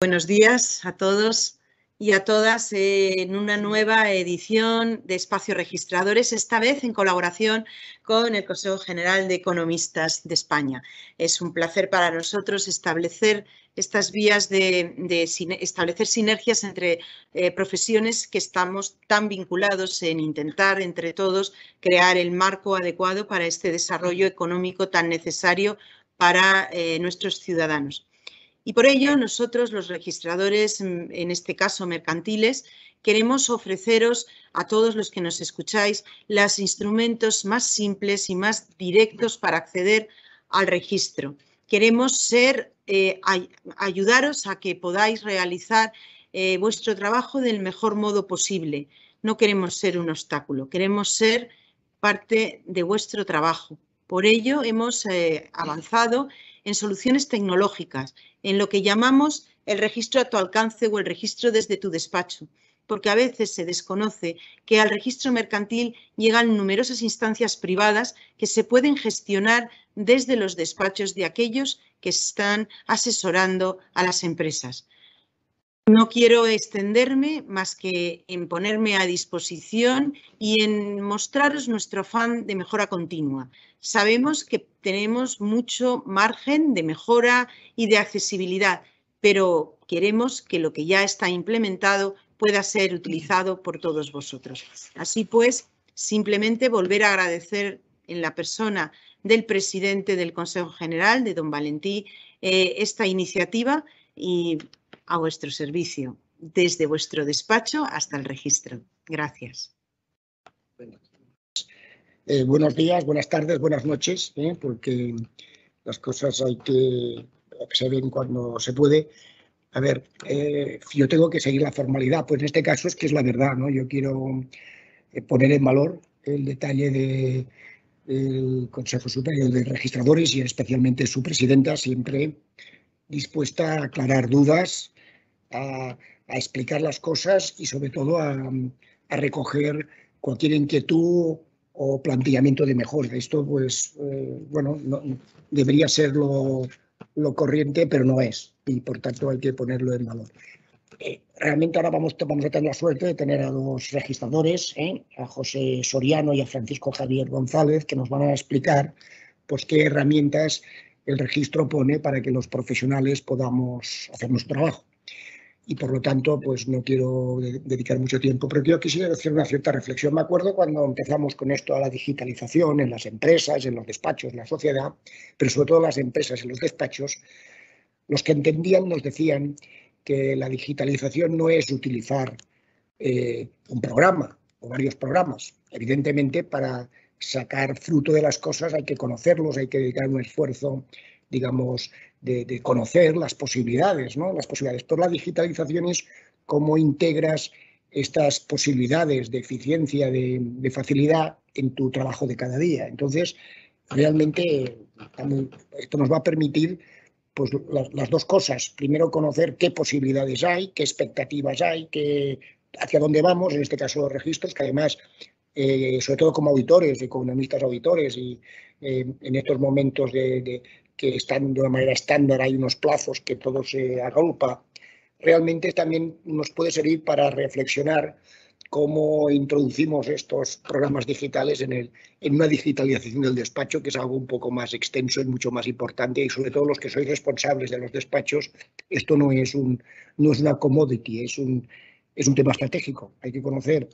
Buenos días a todos y a todas en una nueva edición de Espacio Registradores, esta vez en colaboración con el Consejo General de Economistas de España. Es un placer para nosotros establecer estas vías de, establecer sinergias entre eh, profesiones que estamos tan vinculados en intentar entre todos crear el marco adecuado para este desarrollo económico tan necesario para eh, nuestros ciudadanos. Y por ello nosotros, los registradores, mm, en este caso mercantiles, queremos ofreceros a todos los que nos escucháis los instrumentos más simples y más directos para acceder al registro. Queremos ser, eh, ayudaros a que podáis realizar eh, vuestro trabajo del mejor modo posible. No queremos ser un obstáculo, queremos ser parte de vuestro trabajo. Por ello hemos eh, avanzado en soluciones tecnológicas, en lo que llamamos el registro a tu alcance o el registro desde tu despacho, porque a veces se desconoce que al registro mercantil llegan numerosas instancias privadas que se pueden gestionar desde los despachos de aquellos que están asesorando a las empresas. No quiero extenderme más que en ponerme a disposición y en mostraros nuestro afán de mejora continua. Sabemos que tenemos mucho margen de mejora y de accesibilidad, pero queremos que lo que ya está implementado pueda ser utilizado por todos vosotros. Así pues, simplemente volver a agradecer en la persona del presidente del Consejo General, de don Valentí, eh, esta iniciativa y a vuestro servicio, desde vuestro despacho hasta el registro. Gracias. Eh, buenos días, buenas tardes, buenas noches, eh, porque las cosas hay que se ven cuando se puede. A ver, eh, yo tengo que seguir la formalidad, pues en este caso es que es la verdad, ¿no? Yo quiero poner en valor el detalle de, del Consejo Superior de Registradores y especialmente su presidenta, siempre dispuesta a aclarar dudas a, explicar las cosas y sobre todo a, recoger cualquier inquietud o planteamiento de mejora. Esto, pues, eh, bueno, debería ser lo, corriente, pero no es, y por tanto hay que ponerlo en valor. Eh, realmente ahora vamos, vamos a tener la suerte de tener a dos registradores, ¿eh? a José Soriano y a Francisco Javier González, que nos van a explicar pues, qué herramientas el registro pone para que los profesionales podamos hacer nuestro trabajo y por lo tanto pues no quiero dedicar mucho tiempo, pero yo quisiera hacer una cierta reflexión. Me acuerdo cuando empezamos con esto a la digitalización en las empresas, en los despachos, en la sociedad, pero sobre todo en las empresas, en los despachos, los que entendían nos decían que la digitalización no es utilizar eh, un programa o varios programas. Evidentemente para sacar fruto de las cosas hay que conocerlos, hay que dedicar un esfuerzo digamos, de, conocer las posibilidades, ¿no? Las posibilidades. Por la digitalización es cómo integras estas posibilidades de eficiencia, de, facilidad en tu trabajo de cada día. Entonces, realmente esto nos va a permitir pues, las, dos cosas. Primero, conocer qué posibilidades hay, qué expectativas hay, qué, hacia dónde vamos, en este caso los registros, que además, eh, sobre todo como auditores, economistas auditores, y eh, en estos momentos de, que están de una manera estándar, hay unos plazos que todo se agrupa, realmente también nos puede servir para reflexionar cómo introducimos estos programas digitales en, el, en una digitalización del despacho, que es algo un poco más extenso y mucho más importante, y sobre todo los que sois responsables de los despachos, esto no es, un, no es una commodity, es un, es un tema estratégico, hay que conocer,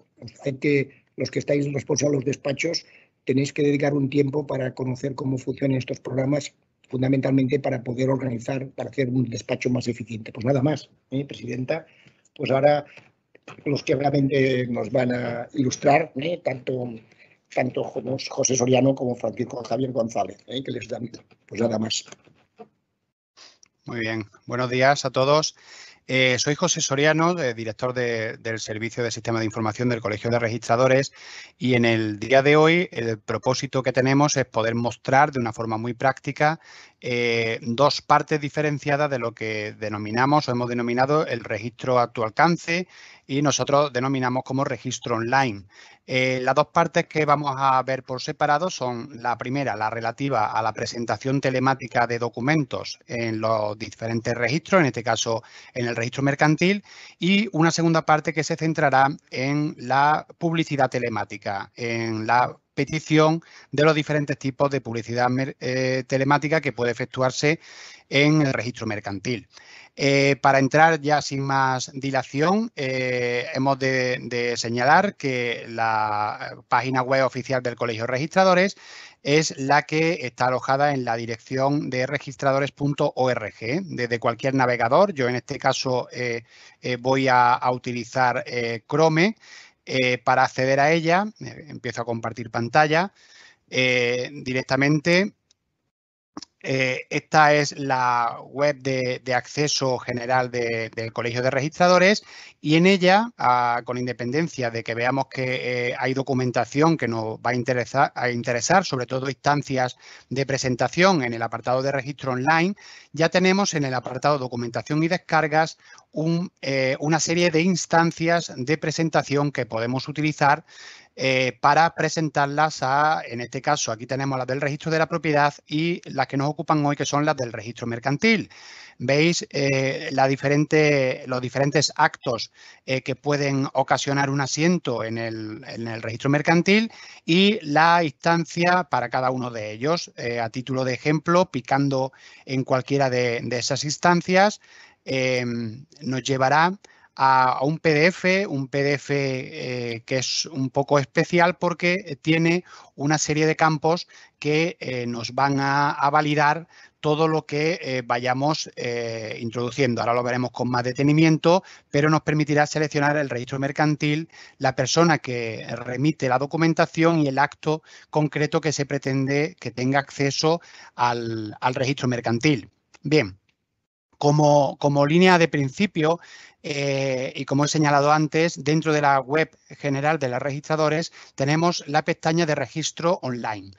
que los que estáis responsables de los despachos, tenéis que dedicar un tiempo para conocer cómo funcionan estos programas fundamentalmente para poder organizar, para hacer un despacho más eficiente. Pues nada más, ¿eh, Presidenta. Pues ahora los que realmente nos van a ilustrar, ¿eh? tanto, tanto José Soriano como Francisco Javier González, ¿eh? que les dan pues nada más. Muy bien, buenos días a todos. Eh, soy José Soriano, director del Servicio de Sistema de Información del Colegio de Registradores y en el día de hoy el propósito que tenemos es poder mostrar de una forma muy práctica eh, dos partes diferenciadas de lo que denominamos o hemos denominado el registro a tu alcance y nosotros denominamos como registro online. Eh, las dos partes que vamos a ver por separado son la primera, la relativa a la presentación telemática de documentos en los diferentes registros, en este caso en el registro mercantil, y una segunda parte que se centrará en la publicidad telemática, en la petición de los diferentes tipos de publicidad eh, telemática que puede efectuarse en el registro mercantil. Eh, para entrar ya sin más dilación, eh, hemos de, señalar que la página web oficial del Colegio de Registradores es la que está alojada en la dirección de registradores.org. Desde cualquier navegador, yo en este caso eh, voy a, utilizar Chrome para acceder a ella. empiezo a compartir pantalla. directamente eh, esta es la web de, acceso general del Colegio de Registradores y en ella, con independencia de que veamos que eh, hay documentación que nos va a interesar, sobre todo instancias de presentación en el apartado de registro online, ya tenemos en el apartado documentación y descargas eh, una serie de instancias de presentación que podemos utilizar eh, para presentarlas a, en este caso, aquí tenemos las del registro de la propiedad y las que nos ocupan hoy, que son las del registro mercantil. Veis eh, los diferentes actos eh, que pueden ocasionar un asiento en el, registro mercantil y la instancia para cada uno de ellos. a título de ejemplo, picando en cualquiera de, de esas instancias, nos llevará a, un PDF, un PDF eh, que es un poco especial porque tiene una serie de campos que eh, nos van a, validar todo lo que eh, vayamos introduciendo. Ahora lo veremos con más detenimiento, pero nos permitirá seleccionar el registro mercantil, la persona que remite la documentación y el acto concreto que se pretende que tenga acceso al registro mercantil. Bien, como, línea de principio eh, y como he señalado antes, dentro de la web general de los registradores tenemos la pestaña de registro online.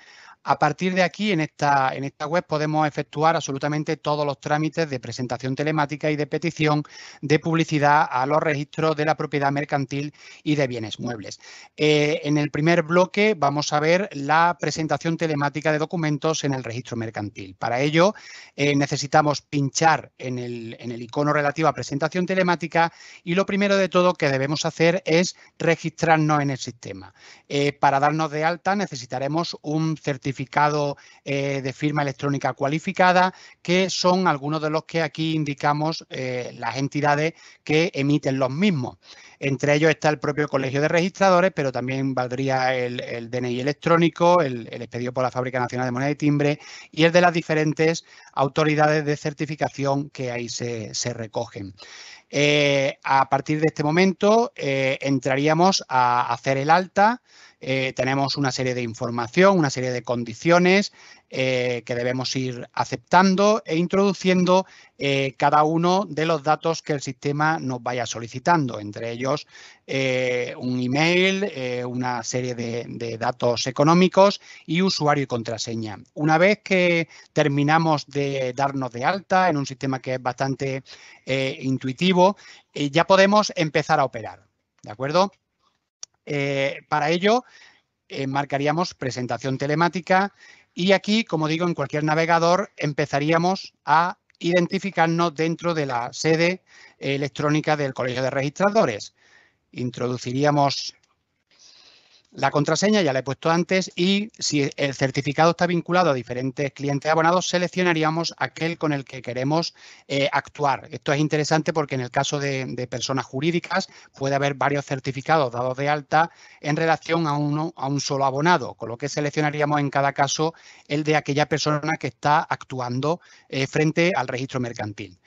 A partir de aquí, en esta, en esta web podemos efectuar absolutamente todos los trámites de presentación telemática y de petición de publicidad a los registros de la propiedad mercantil y de bienes muebles. Eh, en el primer bloque vamos a ver la presentación telemática de documentos en el registro mercantil. Para ello eh, necesitamos pinchar en el, icono relativo a presentación telemática y lo primero de todo que debemos hacer es registrarnos en el sistema. Eh, para darnos de alta necesitaremos un certificado certificado eh, de firma electrónica cualificada, que son algunos de los que aquí indicamos eh, las entidades que emiten los mismos. Entre ellos está el propio Colegio de Registradores, pero también valdría el, DNI electrónico, el, expedido por la Fábrica Nacional de Moneda y Timbre y el de las diferentes autoridades de certificación que ahí se, recogen. Eh, a partir de este momento entraríamos a hacer el alta, eh, tenemos una serie de información, una serie de condiciones eh, que debemos ir aceptando e introduciendo eh, cada uno de los datos que el sistema nos vaya solicitando, entre ellos un email, una serie de, datos económicos y usuario y contraseña. Una vez que terminamos de darnos de alta en un sistema que es bastante intuitivo, ya podemos empezar a operar. ¿De acuerdo? Eh, para ello, eh, marcaríamos presentación telemática y aquí, como digo, en cualquier navegador empezaríamos a identificarnos dentro de la sede electrónica del Colegio de Registradores. Introduciríamos la contraseña ya la he puesto antes y si el certificado está vinculado a diferentes clientes abonados, seleccionaríamos aquel con el que queremos eh, actuar. Esto es interesante porque en el caso de, personas jurídicas puede haber varios certificados dados de alta en relación a uno a un solo abonado, con lo que seleccionaríamos en cada caso el de aquella persona que está actuando eh, frente al registro mercantil.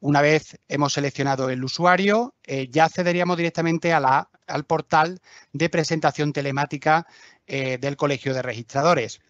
Una vez hemos seleccionado el usuario, eh, ya accederíamos directamente a la al portal de presentación telemática eh, del Colegio de Registradores.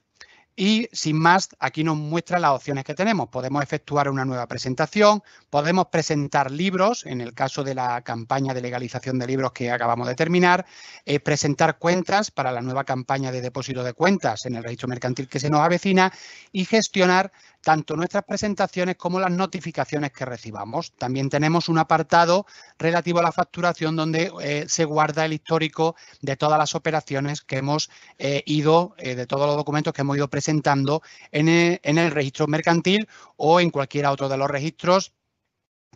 Y sin más, aquí nos muestra las opciones que tenemos. Podemos efectuar una nueva presentación, podemos presentar libros, en el caso de la campaña de legalización de libros que acabamos de terminar, eh, presentar cuentas para la nueva campaña de depósito de cuentas en el registro mercantil que se nos avecina y gestionar tanto nuestras presentaciones como las notificaciones que recibamos. También tenemos un apartado relativo a la facturación donde eh, se guarda el histórico de todas las operaciones que hemos eh, ido, de todos los documentos que hemos ido presentando presentando en el, registro mercantil o en cualquiera otro de los registros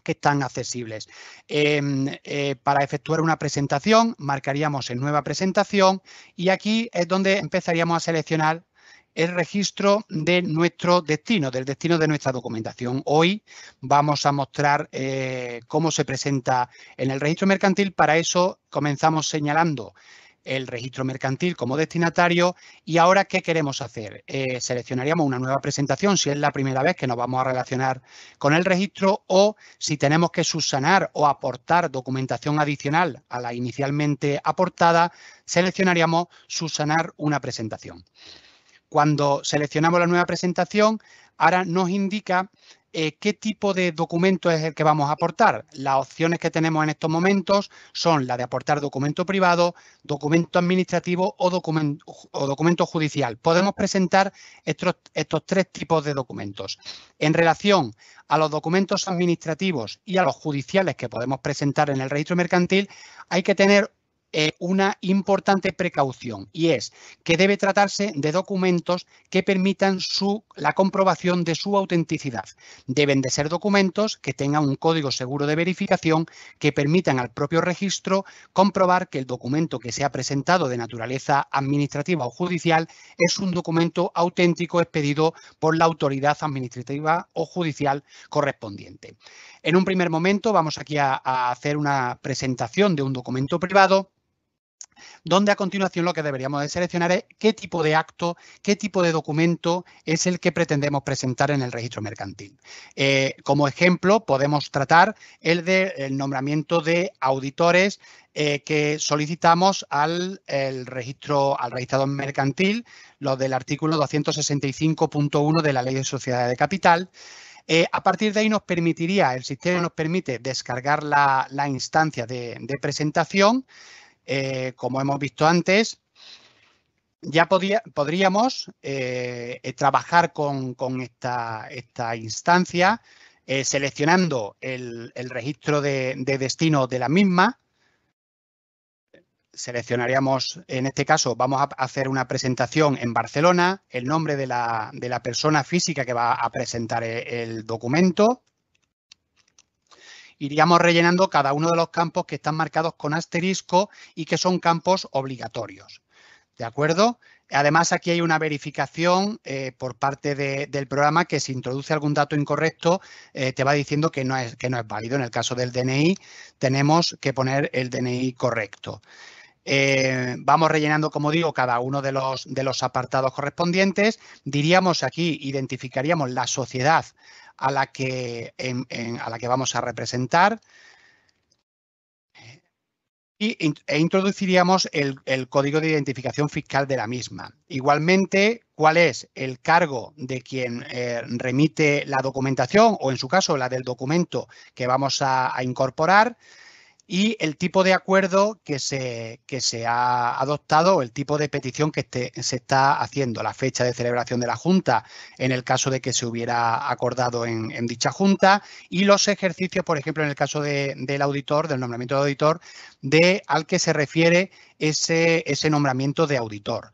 que están accesibles. Em, eh, para efectuar una presentación, marcaríamos en nueva presentación y aquí es donde empezaríamos a seleccionar el registro de nuestro destino, del destino de nuestra documentación. Hoy vamos a mostrar eh, cómo se presenta en el registro mercantil. Para eso comenzamos señalando el registro mercantil como destinatario y ahora ¿qué queremos hacer? Eh, seleccionaríamos una nueva presentación si es la primera vez que nos vamos a relacionar con el registro o si tenemos que subsanar o aportar documentación adicional a la inicialmente aportada, seleccionaríamos subsanar una presentación. Cuando seleccionamos la nueva presentación, ahora nos indica eh, qué tipo de documento es el que vamos a aportar. Las opciones que tenemos en estos momentos son la de aportar documento privado, documento administrativo o documento, judicial. Podemos presentar estos tres tipos de documentos. En relación a los documentos administrativos y a los judiciales que podemos presentar en el registro mercantil, hay que tener eh, una importante precaución y es que debe tratarse de documentos que permitan su, la comprobación de su autenticidad. Deben de ser documentos que tengan un código seguro de verificación que permitan al propio registro comprobar que el documento que se ha presentado de naturaleza administrativa o judicial es un documento auténtico expedido por la autoridad administrativa o judicial correspondiente. En un primer momento vamos aquí a hacer una presentación de un documento privado donde a continuación lo que deberíamos de seleccionar es qué tipo de acto, qué tipo de documento es el que pretendemos presentar en el registro mercantil. Eh, como ejemplo, podemos tratar el de nombramiento de auditores eh, que solicitamos al registro al registrador mercantil, los del artículo 265.1 de la Ley de Sociedad de Capital. Eh, a partir de ahí nos permitiría, el sistema nos permite descargar la, instancia de presentación, eh, como hemos visto antes, ya podríamos eh, trabajar con, esta, instancia eh, seleccionando el, registro de, destino de la misma. Seleccionaríamos, en este caso, vamos a hacer una presentación en Barcelona, el nombre de la, persona física que va a presentar el documento, iríamos rellenando cada uno de los campos que están marcados con asterisco y que son campos obligatorios. ¿De acuerdo? Además, aquí hay una verificación eh, por parte del programa que si introduce algún dato incorrecto eh, te va diciendo que no, es, que no es válido. En el caso del DNI tenemos que poner el DNI correcto. Eh, vamos rellenando, como digo, cada uno de los, de los, apartados correspondientes. Diríamos aquí, identificaríamos la sociedad a la que, a la que vamos a representar e introduciríamos el, código de identificación fiscal de la misma. Igualmente, cuál es el cargo de quien eh, remite la documentación o, en su caso, la del documento que vamos a incorporar, y el tipo de acuerdo que se, se ha adoptado el tipo de petición que este, se está haciendo, la fecha de celebración de la Junta en el caso de que se hubiera acordado en, dicha Junta y los ejercicios, por ejemplo, en el caso del auditor, del nombramiento de auditor, de al que se refiere ese, ese nombramiento de auditor.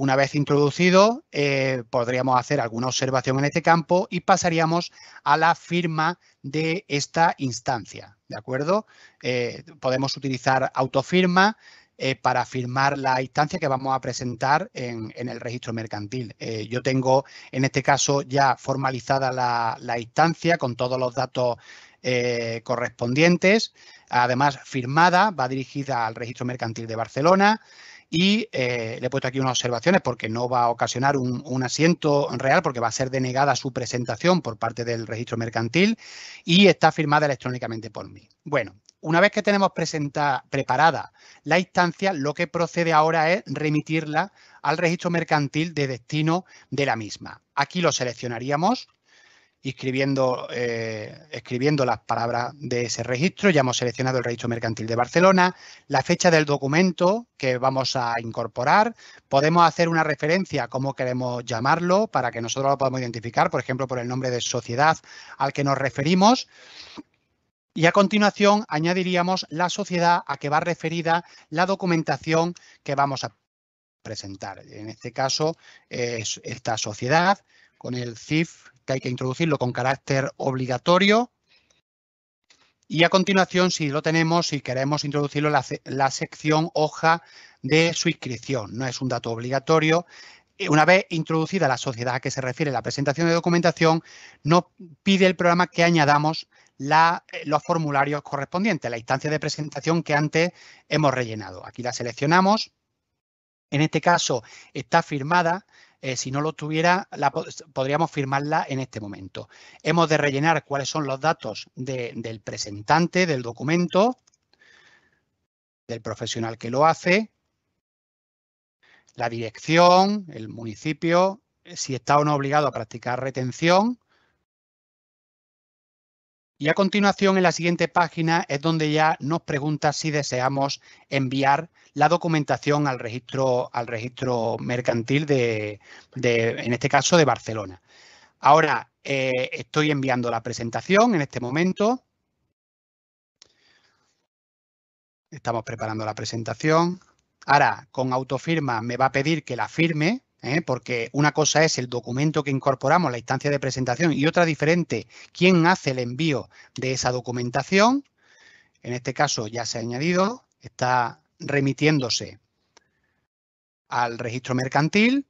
Una vez introducido, eh, podríamos hacer alguna observación en este campo y pasaríamos a la firma de esta instancia, ¿de acuerdo? Eh, podemos utilizar autofirma eh, para firmar la instancia que vamos a presentar en, el registro mercantil. yo tengo, en este caso, ya formalizada la, instancia con todos los datos correspondientes. Además, firmada, va dirigida al registro mercantil de Barcelona y eh, le he puesto aquí unas observaciones porque no va a ocasionar un, asiento real porque va a ser denegada su presentación por parte del registro mercantil y está firmada electrónicamente por mí. Bueno, una vez que tenemos preparada la instancia, lo que procede ahora es remitirla al registro mercantil de destino de la misma. Aquí lo seleccionaríamos escribiendo, eh, escribiendo las palabras de ese registro. Ya hemos seleccionado el registro mercantil de Barcelona, la fecha del documento que vamos a incorporar. Podemos hacer una referencia a cómo queremos llamarlo para que nosotros lo podamos identificar, por ejemplo, por el nombre de sociedad al que nos referimos. Y a continuación añadiríamos la sociedad a que va referida la documentación que vamos a presentar. En este caso, eh, es esta sociedad con el CIF hay que introducirlo con carácter obligatorio. Y a continuación, si lo tenemos, si queremos introducirlo la, sección hoja de su inscripción. No es un dato obligatorio, eh, una vez introducida la sociedad a que se refiere la presentación de documentación, nos pide el programa que añadamos eh, los formularios correspondientes, la instancia de presentación que antes hemos rellenado. Aquí la seleccionamos. En este caso está firmada eh, si no lo tuviera, podríamos firmarla en este momento. Hemos de rellenar cuáles son los datos del presentante, del documento, del profesional que lo hace, la dirección, el municipio, si está o no obligado a practicar retención, y a continuación, en la siguiente página, es donde ya nos pregunta si deseamos enviar la documentación al registro, al registro mercantil de, en este caso, de Barcelona. Ahora, eh, estoy enviando la presentación en este momento. Estamos preparando la presentación. Ahora, con autofirma me va a pedir que la firme, ¿eh? porque una cosa es el documento que incorporamos, la instancia de presentación, y otra diferente, quién hace el envío de esa documentación. En este caso ya se ha añadido, está remitiéndose al registro mercantil.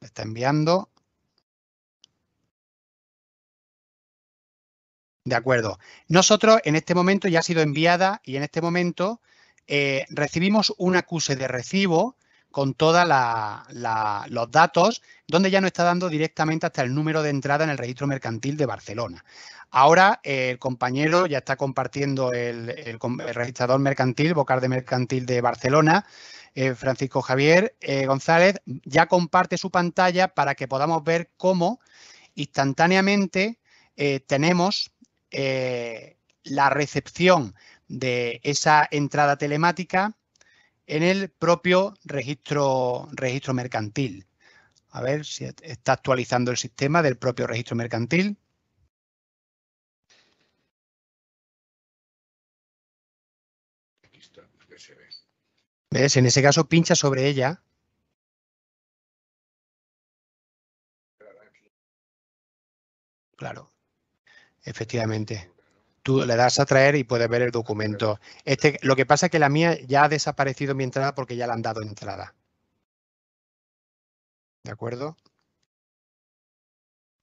Está enviando. De acuerdo. Nosotros en este momento ya ha sido enviada y en este momento eh, recibimos un acuse de recibo con todos los datos, donde ya nos está dando directamente hasta el número de entrada en el registro mercantil de Barcelona. Ahora eh, el compañero ya está compartiendo el, registrador mercantil, de Mercantil de Barcelona, eh, Francisco Javier González, ya comparte su pantalla para que podamos ver cómo instantáneamente tenemos la recepción de esa entrada telemática en el propio registro, registro mercantil. A ver si está actualizando el sistema del propio registro mercantil. ¿Ves? En ese caso pincha sobre ella. Claro, efectivamente tú le das a traer y puedes ver el documento. Este, lo que pasa es que la mía ya ha desaparecido mi entrada porque ya la han dado entrada. ¿De acuerdo?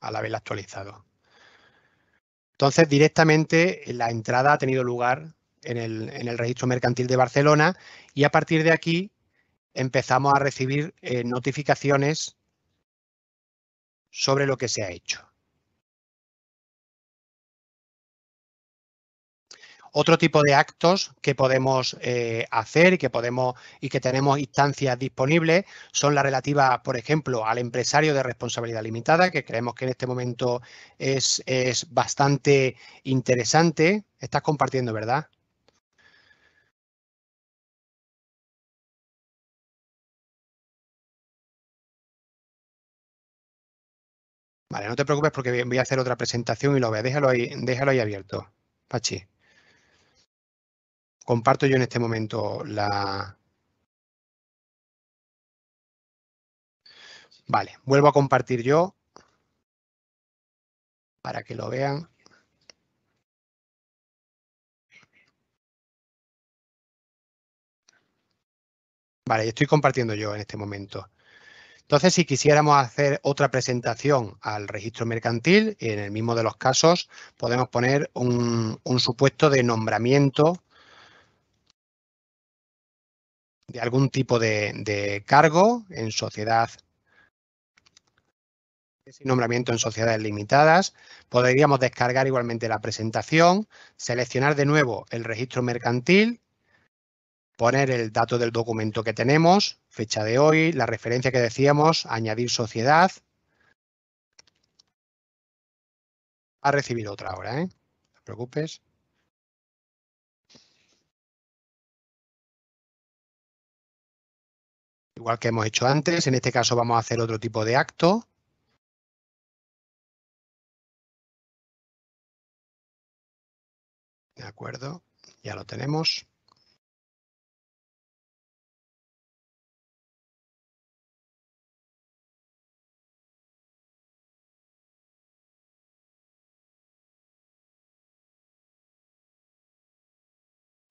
Al haberla actualizado. Entonces, directamente la entrada ha tenido lugar en el, en el registro mercantil de Barcelona y a partir de aquí empezamos a recibir eh, notificaciones sobre lo que se ha hecho. otro tipo de actos que podemos eh, hacer y que podemos y que tenemos instancias disponibles son las relativas, por ejemplo, al empresario de responsabilidad limitada, que creemos que en este momento es, bastante interesante. Estás compartiendo, ¿verdad? Vale, no te preocupes porque voy a hacer otra presentación y lo veas. Déjalo ahí, déjalo ahí abierto, Pachi comparto yo en este momento la... Vale, vuelvo a compartir yo para que lo vean. Vale, estoy compartiendo yo en este momento. Entonces, si quisiéramos hacer otra presentación al registro mercantil, en el mismo de los casos, podemos poner un, un supuesto de nombramiento de algún tipo de, cargo en sociedad sin nombramiento en sociedades limitadas. Podríamos descargar igualmente la presentación, seleccionar de nuevo el registro mercantil, poner el dato del documento que tenemos, fecha de hoy, la referencia que decíamos, añadir sociedad. Ha recibido otra ahora, ¿eh? No te preocupes. igual que hemos hecho antes. En este caso vamos a hacer otro tipo de acto. De acuerdo, ya lo tenemos.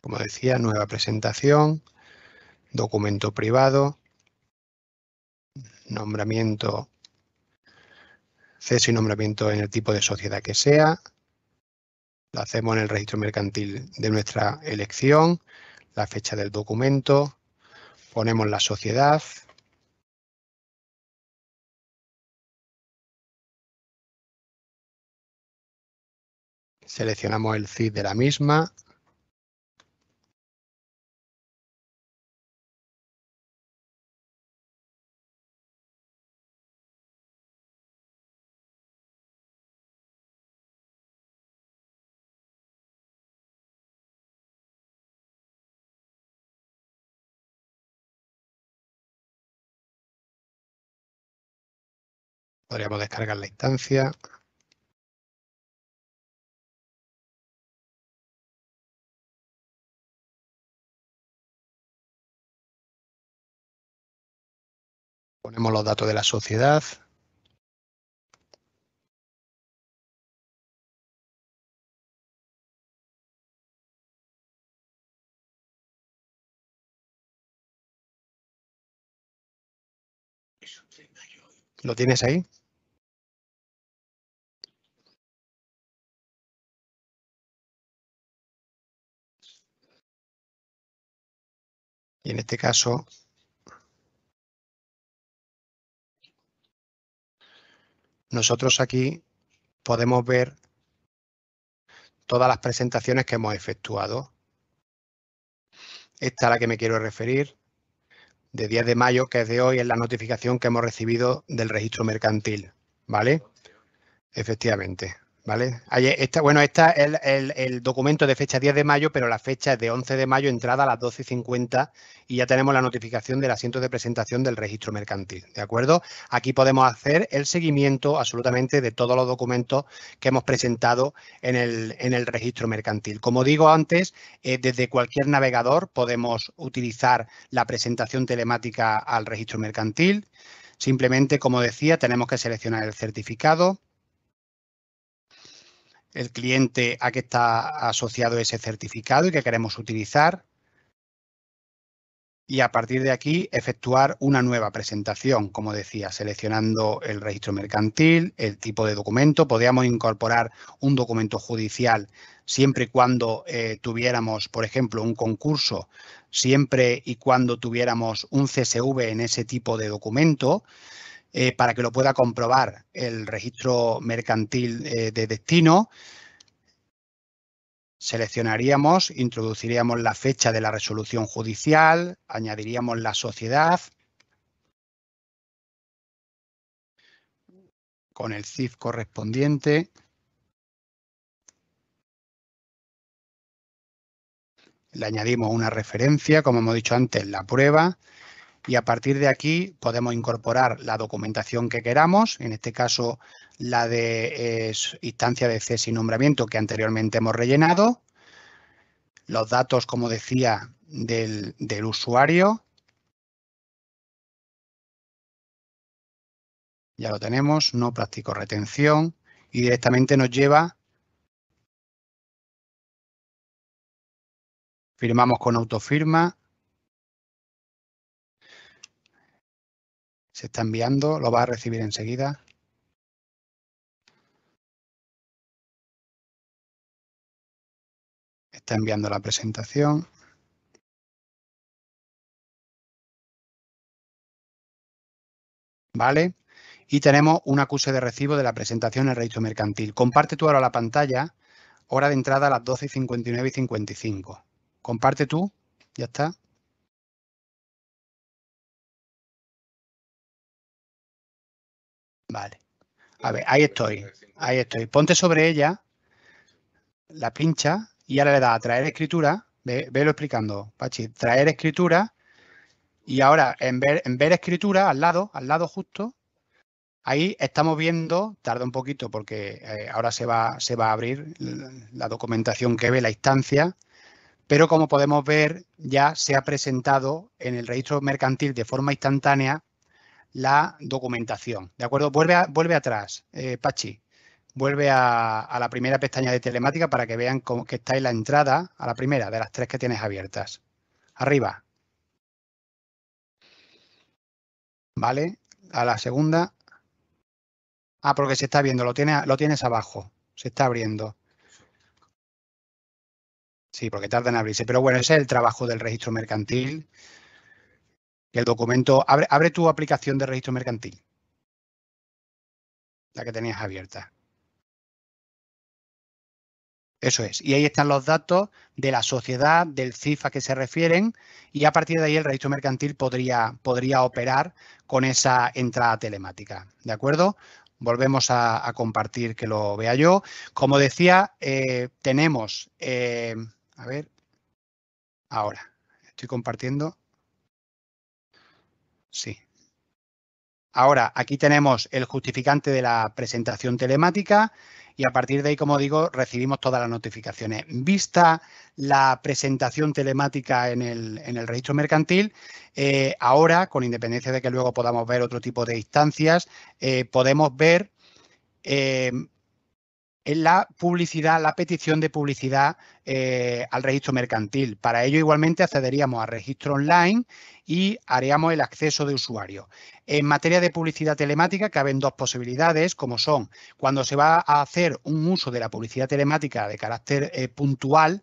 Como decía, nueva presentación, documento privado nombramiento, cese y nombramiento en el tipo de sociedad que sea. Lo hacemos en el registro mercantil de nuestra elección, la fecha del documento, ponemos la sociedad, seleccionamos el CID de la misma, Podríamos descargar la instancia. Ponemos los datos de la sociedad. ¿Lo tienes ahí? Y en este caso, nosotros aquí podemos ver todas las presentaciones que hemos efectuado. Esta a la que me quiero referir, de 10 de mayo, que es de hoy, es la notificación que hemos recibido del registro mercantil, ¿vale? Efectivamente. ¿Vale? bueno, esta es el, documento de fecha 10 de mayo, pero la fecha es de 11 de mayo, entrada a las 12.50 y ya tenemos la notificación del asiento de presentación del registro mercantil, ¿de acuerdo? Aquí podemos hacer el seguimiento absolutamente de todos los documentos que hemos presentado en el, registro mercantil. Como digo antes, eh, desde cualquier navegador podemos utilizar la presentación telemática al registro mercantil. Simplemente, como decía, tenemos que seleccionar el certificado el cliente a que está asociado ese certificado y que queremos utilizar. Y a partir de aquí, efectuar una nueva presentación, como decía, seleccionando el registro mercantil, el tipo de documento. Podríamos incorporar un documento judicial siempre y cuando eh, tuviéramos, por ejemplo, un concurso, siempre y cuando tuviéramos un CSV en ese tipo de documento. Eh, para que lo pueda comprobar el registro mercantil eh, de destino. Seleccionaríamos, introduciríamos la fecha de la resolución judicial, añadiríamos la sociedad. con el CIF correspondiente. Le añadimos una referencia, como hemos dicho antes, la prueba y a partir de aquí podemos incorporar la documentación que queramos, en este caso la de eh, instancia de cese y nombramiento que anteriormente hemos rellenado, los datos, como decía, del, del usuario, ya lo tenemos, no practico retención y directamente nos lleva firmamos con autofirma Se está enviando, lo va a recibir enseguida. Está enviando la presentación. ¿Vale? Y tenemos un acuse de recibo de la presentación en el registro mercantil. Comparte tú ahora la pantalla, hora de entrada a las 12.59 y 55. Comparte tú, ya está. Vale. A ver, ahí estoy. Ahí estoy. Ponte sobre ella, la pincha y ahora le da a traer escritura. Ve, velo explicando, Pachi. Traer escritura y ahora en ver, en ver escritura al lado, al lado justo, Ahí estamos viendo, tarda un poquito porque eh, ahora se va, se va a abrir la documentación que ve la instancia, pero como podemos ver ya se ha presentado en el registro mercantil de forma instantánea la documentación. ¿De acuerdo? Vuelve, vuelve atrás, eh, Pachi. Vuelve a, la primera pestaña de telemática para que vean cómo, que está en la entrada a la primera de las tres que tienes abiertas. Arriba. ¿Vale? A la segunda. Ah, porque se está viendo, lo, tiene, lo tienes abajo. Se está abriendo. Sí, porque tarda en abrirse. Pero bueno, ese es el trabajo del registro mercantil. Que El documento, abre, tu aplicación de registro mercantil. La que tenías abierta. Eso es. Y ahí están los datos de la sociedad, del CIF a que se refieren y a partir de ahí el registro mercantil podría, podría operar con esa entrada telemática. ¿De acuerdo? Volvemos a, compartir que lo vea yo. Como decía, eh, tenemos, eh, a ver, ahora, estoy compartiendo. Sí. Ahora, aquí tenemos el justificante de la presentación telemática y a partir de ahí, como digo, recibimos todas las notificaciones. Vista la presentación telemática en el, registro mercantil, eh, ahora, con independencia de que luego podamos ver otro tipo de instancias, eh, podemos ver eh, la publicidad, la petición de publicidad eh, al registro mercantil. Para ello, igualmente, accederíamos al registro online y haríamos el acceso de usuario. En materia de publicidad telemática, caben dos posibilidades, como son cuando se va a hacer un uso de la publicidad telemática de carácter eh, puntual,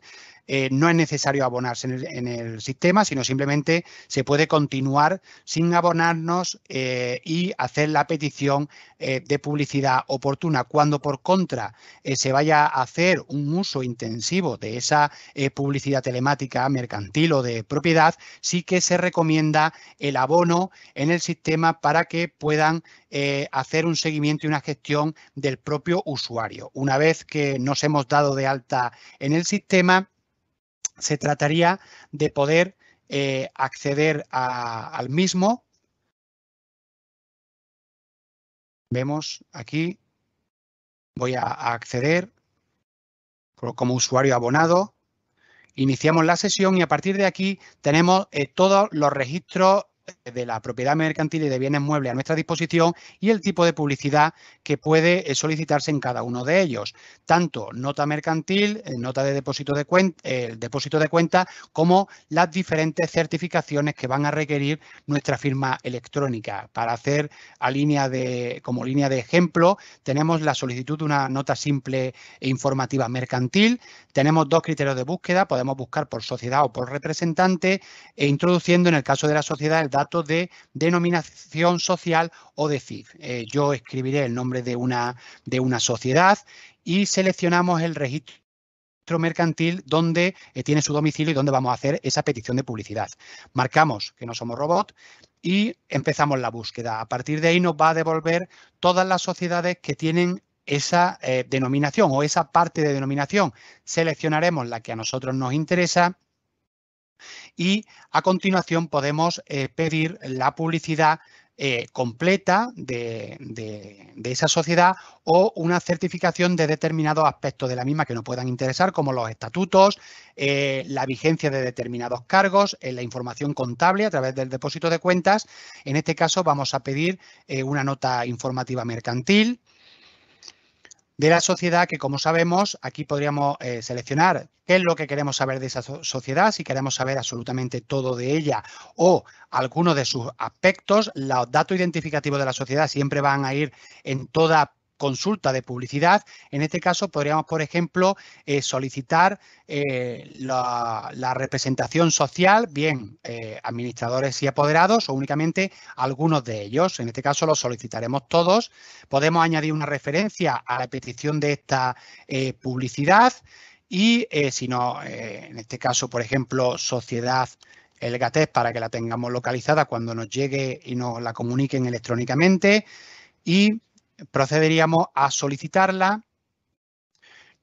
eh, no es necesario abonarse en el, sistema, sino simplemente se puede continuar sin abonarnos eh, y hacer la petición eh, de publicidad oportuna. Cuando por contra se vaya a hacer un uso intensivo de esa publicidad telemática mercantil o de propiedad, sí que se recomienda el abono en el sistema para que puedan hacer un seguimiento y una gestión del propio usuario. Una vez que nos hemos dado de alta en el sistema, se trataría de poder eh, acceder al mismo. Vemos aquí, voy a, acceder como usuario abonado, iniciamos la sesión y a partir de aquí tenemos eh, todos los registros de la propiedad mercantil y de bienes muebles a nuestra disposición y el tipo de publicidad que puede eh, solicitarse en cada uno de ellos, tanto nota mercantil, eh, nota de depósito de cuenta, el depósito de cuenta, como las diferentes certificaciones que van a requerir nuestra firma electrónica. Para hacer a línea de, como línea de ejemplo, tenemos la solicitud de una nota simple e informativa mercantil, tenemos dos criterios de búsqueda, podemos buscar por sociedad o por representante e introduciendo en el caso de la sociedad el datos de denominación social o de CIF. Eh, yo escribiré el nombre de una, de una sociedad y seleccionamos el registro mercantil donde eh, tiene su domicilio y donde vamos a hacer esa petición de publicidad. Marcamos que no somos robot y empezamos la búsqueda. A partir de ahí nos va a devolver todas las sociedades que tienen esa eh, denominación o esa parte de denominación. Seleccionaremos la que a nosotros nos interesa y a continuación podemos eh, pedir la publicidad eh, completa de, esa sociedad o una certificación de determinados aspectos de la misma que nos puedan interesar, como los estatutos, eh, la vigencia de determinados cargos, la información contable a través del depósito de cuentas. En este caso vamos a pedir una nota informativa mercantil, de la sociedad que, como sabemos, aquí podríamos eh, seleccionar qué es lo que queremos saber de esa sociedad, si queremos saber absolutamente todo de ella o alguno de sus aspectos. Los datos identificativos de la sociedad siempre van a ir en toda consulta de publicidad. En este caso podríamos, por ejemplo, eh, solicitar eh, la, representación social, bien eh, administradores y apoderados o únicamente algunos de ellos. En este caso lo solicitaremos todos. Podemos añadir una referencia a la petición de esta publicidad y si no, en este caso, por ejemplo, sociedad el para que la tengamos localizada cuando nos llegue y nos la comuniquen electrónicamente. Y procederíamos a solicitarla,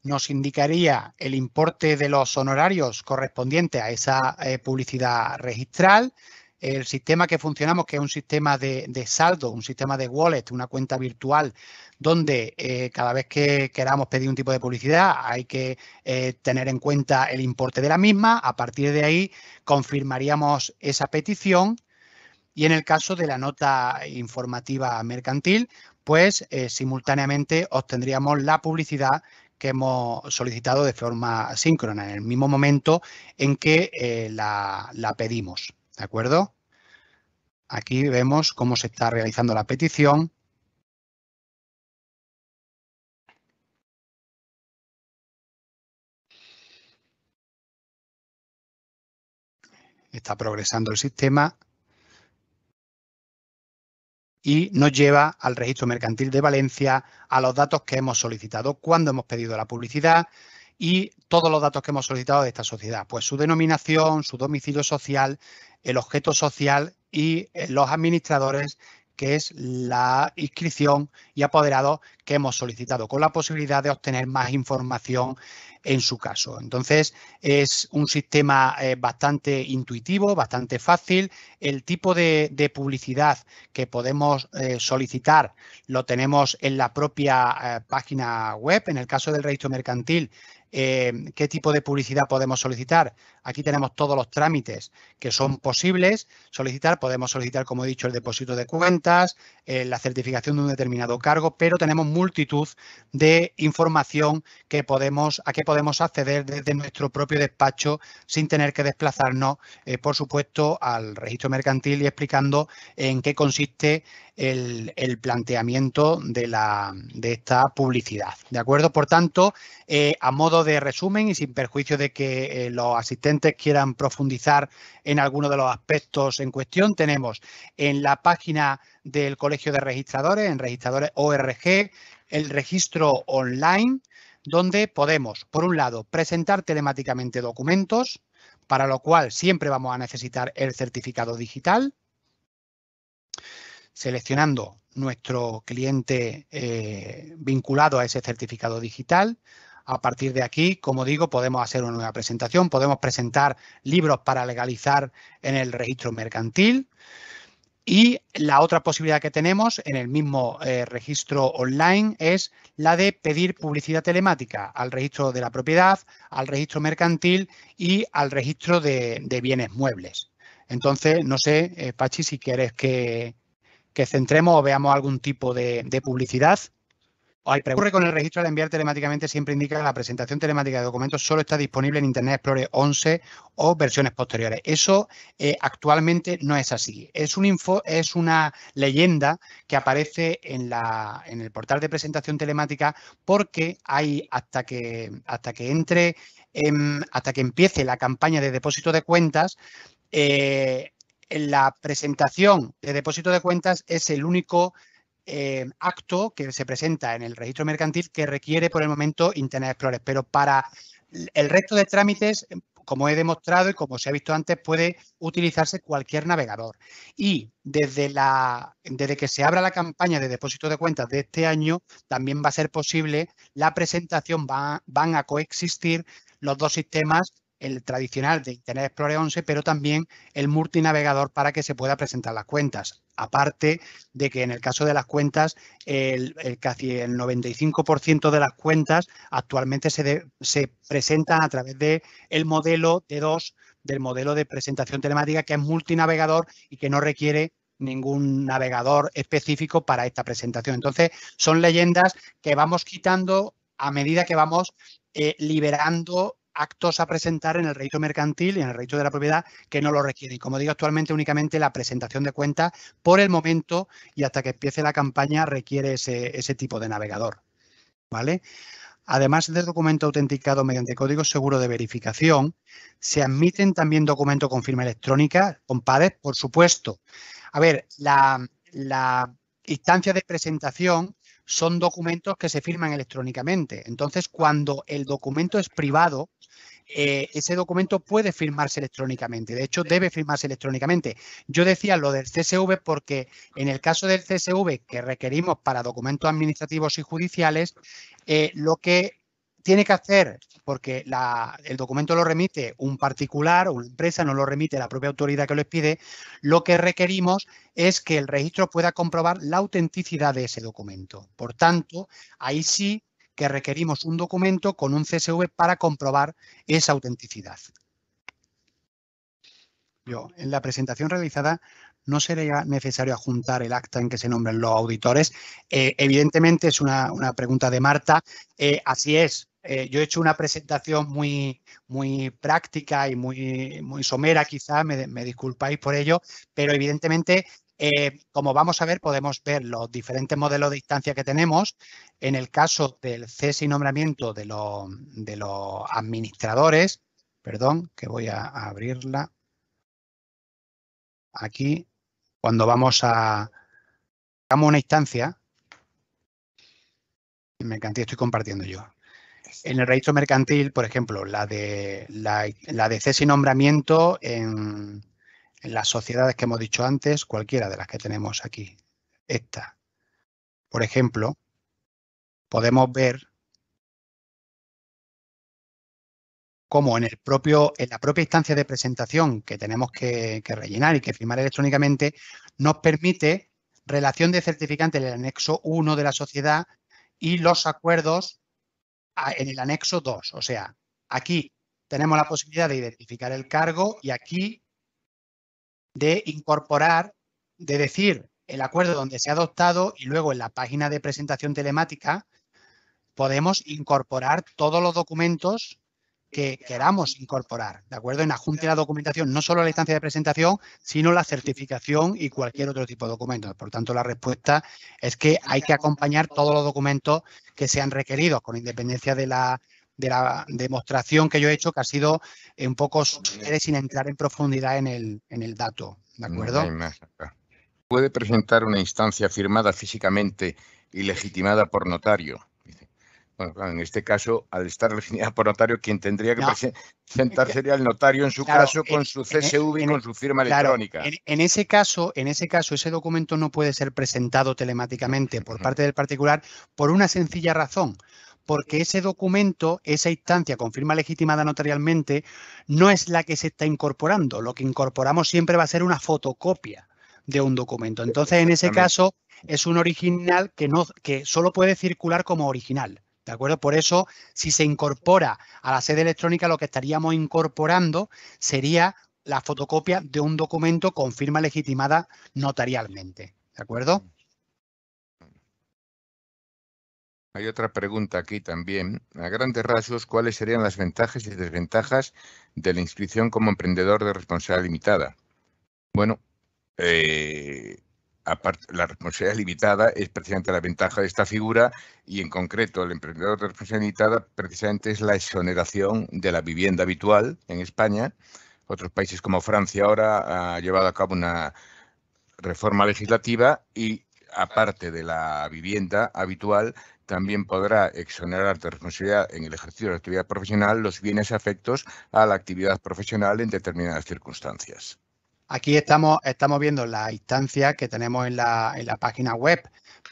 nos indicaría el importe de los honorarios correspondientes a esa eh, publicidad registral, el sistema que funcionamos, que es un sistema de, saldo, un sistema de wallet, una cuenta virtual, donde eh, cada vez que queramos pedir un tipo de publicidad hay que eh, tener en cuenta el importe de la misma. A partir de ahí confirmaríamos esa petición y en el caso de la nota informativa mercantil, pues eh, simultáneamente obtendríamos la publicidad que hemos solicitado de forma síncrona, en el mismo momento en que eh, la, la, pedimos. ¿De acuerdo? Aquí vemos cómo se está realizando la petición. Está progresando el sistema y nos lleva al registro mercantil de Valencia, a los datos que hemos solicitado, cuando hemos pedido la publicidad y todos los datos que hemos solicitado de esta sociedad, pues su denominación, su domicilio social, el objeto social y eh, los administradores que es la inscripción y apoderado que hemos solicitado, con la posibilidad de obtener más información en su caso. Entonces, es un sistema eh, bastante intuitivo, bastante fácil. El tipo de, publicidad que podemos eh, solicitar lo tenemos en la propia eh, página web. En el caso del registro mercantil, ¿qué tipo de publicidad podemos solicitar? Aquí tenemos todos los trámites que son posibles solicitar. Podemos solicitar, como he dicho, el depósito de cuentas, eh, la certificación de un determinado cargo, pero tenemos multitud de información que podemos, a que podemos acceder desde nuestro propio despacho sin tener que desplazarnos, eh, por supuesto, al registro mercantil y explicando en qué consiste el, planteamiento de, esta publicidad. ¿De acuerdo? Por tanto, eh, a modo de resumen y sin perjuicio de que los asistentes quieran profundizar en alguno de los aspectos en cuestión, tenemos en la página del Colegio de Registradores, en registradores ORG, el registro online, donde podemos, por un lado, presentar telemáticamente documentos, para lo cual siempre vamos a necesitar el certificado digital, seleccionando nuestro cliente eh, vinculado a ese certificado digital. A partir de aquí, como digo, podemos hacer una nueva presentación, podemos presentar libros para legalizar en el registro mercantil. Y la otra posibilidad que tenemos en el mismo eh, registro online es la de pedir publicidad telemática al registro de la propiedad, al registro mercantil y al registro de, bienes muebles. Entonces, no sé, eh, Pachi, si quieres que, centremos o veamos algún tipo de publicidad. Hay con el registro de enviar telemáticamente siempre indica que la presentación telemática de documentos solo está disponible en Internet Explorer 11 o versiones posteriores. Eso eh, actualmente no es así. Es un info, es una leyenda que aparece en la en el portal de presentación telemática porque hay hasta que hasta que entre hasta que empiece la campaña de depósito de cuentas. Eh, la presentación de depósito de cuentas es el único eh, acto que se presenta en el registro mercantil que requiere por el momento Internet Explorer, pero para el resto de trámites, como he demostrado y como se ha visto antes, puede utilizarse cualquier navegador. Y desde, la, desde que se abra la campaña de depósito de cuentas de este año, también va a ser posible la presentación, van a coexistir los dos sistemas el tradicional de Internet Explorer 11, pero también el multinavegador para que se pueda presentar las cuentas. Aparte de que en el caso de las cuentas, el, casi el 95% de las cuentas actualmente se, se presentan a través del el modelo de 2 del modelo de presentación telemática, que es multinavegador y que no requiere ningún navegador específico para esta presentación. Entonces, son leyendas que vamos quitando a medida que vamos eh, liberando actos a presentar en el registro mercantil y en el registro de la propiedad que no lo requieren. Como digo, actualmente únicamente la presentación de cuentas por el momento y hasta que empiece la campaña requiere ese, ese tipo de navegador. ¿Vale? Además del documento autenticado mediante código seguro de verificación, se admiten también documentos con firma electrónica, con PADES, por supuesto. A ver, la, la instancia de presentación son documentos que se firman electrónicamente. Entonces, cuando el documento es privado, eh, ese documento puede firmarse electrónicamente. De hecho, debe firmarse electrónicamente. Yo decía lo del CSV porque en el caso del CSV que requerimos para documentos administrativos y judiciales, eh, lo que tiene que hacer, porque el documento lo remite un particular o una empresa, no lo remite la propia autoridad que lo expide, lo que requerimos es que el registro pueda comprobar la autenticidad de ese documento. Por tanto, ahí sí que requerimos un documento con un CSV para comprobar esa autenticidad. Yo, en la presentación realizada no sería necesario adjuntar el acta en que se nombren los auditores. Eh, evidentemente es una, pregunta de Marta. Eh, así es. Eh, yo he hecho una presentación muy, muy práctica y muy, muy somera, quizá, me disculpáis por ello, pero evidentemente eh, como vamos a ver, podemos ver los diferentes modelos de instancia que tenemos. En el caso del cese y nombramiento de, los administradores, perdón, que voy a abrirla. Aquí, cuando vamos a... Damos una instancia. Mercantil estoy compartiendo yo. En el registro mercantil, por ejemplo, la de, la, la de cese y nombramiento en en las sociedades que hemos dicho antes, cualquiera de las que tenemos aquí, esta, por ejemplo, podemos ver cómo en, el propio, en la propia instancia de presentación que tenemos que, que rellenar y que firmar electrónicamente, nos permite relación de certificante en el anexo 1 de la sociedad y los acuerdos en el anexo 2. O sea, aquí tenemos la posibilidad de identificar el cargo y aquí de incorporar, de decir el acuerdo donde se ha adoptado y luego en la página de presentación telemática podemos incorporar todos los documentos que queramos incorporar, ¿de acuerdo? En adjunte a la documentación, no solo la instancia de presentación, sino la certificación y cualquier otro tipo de documento. Por tanto, la respuesta es que hay que acompañar todos los documentos que sean requeridos, con independencia de la de la demostración que yo he hecho, que ha sido eh, un poco eh, sin entrar en profundidad en el, en el dato. ¿De acuerdo? Puede presentar una instancia firmada físicamente y legitimada por notario. Bueno, claro, en este caso, al estar legitimada por notario, quien tendría que presentar sería el notario en su caso con su e, CSV y con e, su firma electrónica. en, ese caso, en ese caso, ese documento no puede ser presentado telemáticamente por parte del particular por una sencilla razón, porque ese documento, esa instancia con firma legitimada notarialmente, no es la que se está incorporando. Lo que incorporamos siempre va a ser una fotocopia de un documento. Entonces, en ese caso, es un original que, no, que solo puede circular como original. ¿De acuerdo? Por eso, si se incorpora a la sede electrónica, lo que estaríamos incorporando sería la fotocopia de un documento con firma legitimada notarialmente. ¿De acuerdo? Mm. Hay otra pregunta aquí también. A grandes rasgos, ¿cuáles serían las ventajas y desventajas de la inscripción como emprendedor de responsabilidad limitada? Bueno, eh, la responsabilidad limitada es precisamente la ventaja de esta figura y en concreto el emprendedor de responsabilidad limitada precisamente es la exoneración de la vivienda habitual en España. Otros países como Francia ahora ha llevado a cabo una reforma legislativa y aparte de la vivienda habitual también podrá exonerar de responsabilidad en el ejercicio de la actividad profesional los bienes afectos a la actividad profesional en determinadas circunstancias. Aquí estamos, estamos viendo la instancia que tenemos en la, en la página web